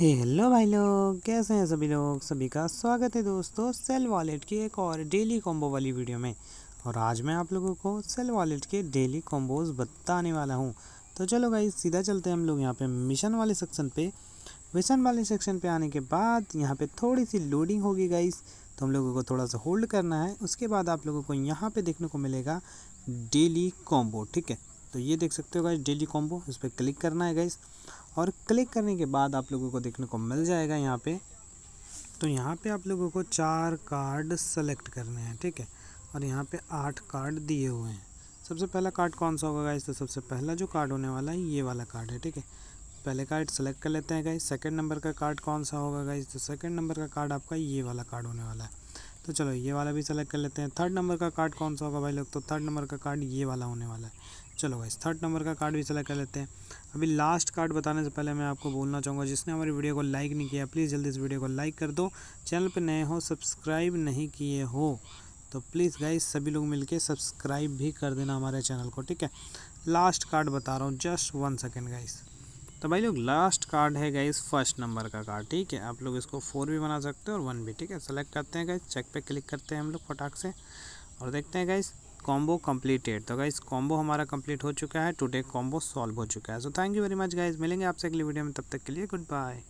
हे hello भाई लोग कैसे हैं सभी लोग सभी का स्वागत है दोस्तों सेल वॉलेट की एक और डेली कॉम्बो वाली वीडियो में और आज मैं आप लोगों को सेल वॉलेट के डेली कॉम्बोज बताने वाला हूं तो चलो भाई सीधा चलते हैं हम लोग यहां पे मिशन वाले सेक्शन पे मिशन वाले सेक्शन पे आने के बाद यहाँ पे थोड़ी सी लोडिंग होगी गाइस तो हम लोगों को थोड़ा सा होल्ड करना है उसके बाद आप लोगों को यहाँ पर देखने को मिलेगा डेली कॉम्बो ठीक है तो ये देख सकते हो गाइज डेली कॉम्बो इस पर क्लिक करना है गाइज और क्लिक करने के बाद आप लोगों को देखने को मिल जाएगा यहाँ पे तो यहाँ पे आप लोगों को चार कार्ड सेलेक्ट करने हैं ठीक है और यहाँ पे आठ कार्ड दिए हुए हैं सबसे पहला कार्ड कौन सा होगा गाइज तो सबसे पहला जो कार्ड होने वाला है ये वाला कार्ड है ठीक है पहले कार्ड सेलेक्ट कर लेते हैं गाइज सेकेंड नंबर का कार्ड कौन सा होगा गाइज तो सेकेंड नंबर का कार्ड आपका ये वाला कार्ड होने वाला है तो चलो ये वाला भी सेलेक्ट कर लेते हैं थर्ड नंबर का कार्ड कौन सा होगा भाई लोग तो थर्ड नंबर का कार्ड ये वाला होने वाला है चलो भाई थर्ड नंबर का कार्ड भी सेलेक्ट कर लेते हैं अभी लास्ट कार्ड बताने से पहले मैं आपको बोलना चाहूँगा जिसने हमारी वीडियो को लाइक नहीं किया प्लीज़ जल्दी इस वीडियो को लाइक कर दो चैनल पर नए हो सब्सक्राइब नहीं किए हो तो प्लीज़ गाइस सभी लोग मिलके सब्सक्राइब भी कर देना हमारे चैनल को ठीक है लास्ट कार्ड बता रहा हूँ जस्ट वन सेकेंड गाइज़ तो भाई लोग लास्ट कार्ड है गाइज़ फर्स्ट नंबर का कार्ड ठीक है आप लोग इसको फोर भी बना सकते हो और वन भी ठीक है सेलेक्ट करते हैं गाइज चेक पे क्लिक करते हैं हम लोग फटाक से और देखते हैं गाइस कॉम्बो कम्प्लीटेड तो गाइस कॉम्बो हमारा कम्प्लीट हो चुका है टुडे कॉम्बो सॉल्व हो चुका है so thank you very much guys मिलेंगे आपसे अगली वीडियो में तब तक के लिए गुड बाय